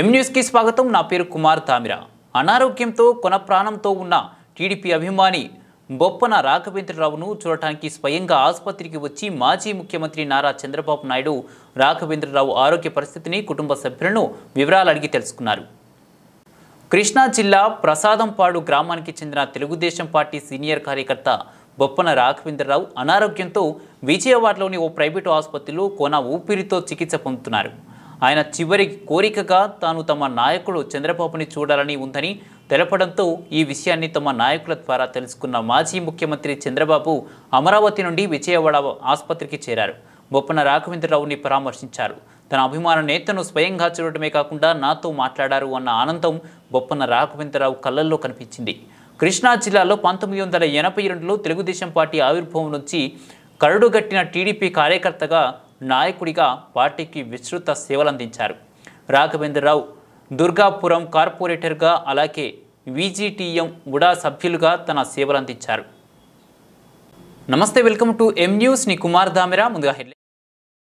ఎం న్యూస్కి స్వాగతం నా పేరు కుమార్ తామిర అనారోగ్యంతో కొన ప్రాణంతో ఉన్న టీడీపీ అభిమాని బొప్పన రాఘవేంద్రరావును చూడటానికి స్వయంగా ఆసుపత్రికి వచ్చి మాజీ ముఖ్యమంత్రి నారా చంద్రబాబు నాయుడు రాఘవేంద్రరావు ఆరోగ్య పరిస్థితిని కుటుంబ సభ్యులను వివరాలు అడిగి తెలుసుకున్నారు కృష్ణా జిల్లా ప్రసాదంపాడు గ్రామానికి చెందిన తెలుగుదేశం పార్టీ సీనియర్ కార్యకర్త బొప్పన రాఘవేంద్రరావు అనారోగ్యంతో విజయవాడలోని ఓ ప్రైవేటు ఆసుపత్రిలో కోన ఊపిరితో చికిత్స పొందుతున్నారు ఆయన చివరి కోరికగా తాను తమ నాయకుడు చంద్రబాబుని చూడాలని ఉందని తెలపడంతో ఈ విషయాన్ని తమ నాయకుల ద్వారా తెలుసుకున్న మాజీ ముఖ్యమంత్రి చంద్రబాబు అమరావతి నుండి విజయవాడ ఆసుపత్రికి చేరారు బొప్పన రాఘవేంద్రరావుని పరామర్శించారు తన అభిమాన నేతను స్వయంగా చూడటమే కాకుండా నాతో మాట్లాడారు అన్న ఆనందం బొప్పన రాఘవేంద్రరావు కళ్ళల్లో కనిపించింది కృష్ణా జిల్లాలో పంతొమ్మిది వందల ఎనభై రెండులో తెలుగుదేశం పార్టీ ఆవిర్భావం నుంచి కరడుగట్టిన టీడీపీ కార్యకర్తగా నాయకుడిగా పార్టీకి విస్తృత సేవలందించారు రాఘవేంద్రరావు దుర్గాపురం కార్పొరేటర్గా అలాగే విజిటిఎం ఉడా సభ్యులుగా తన సేవలందించారు నమస్తే వెల్కమ్ టు ఎం న్యూస్ ని కుమార్ దామెరా ముందుగా హెడ్లైన్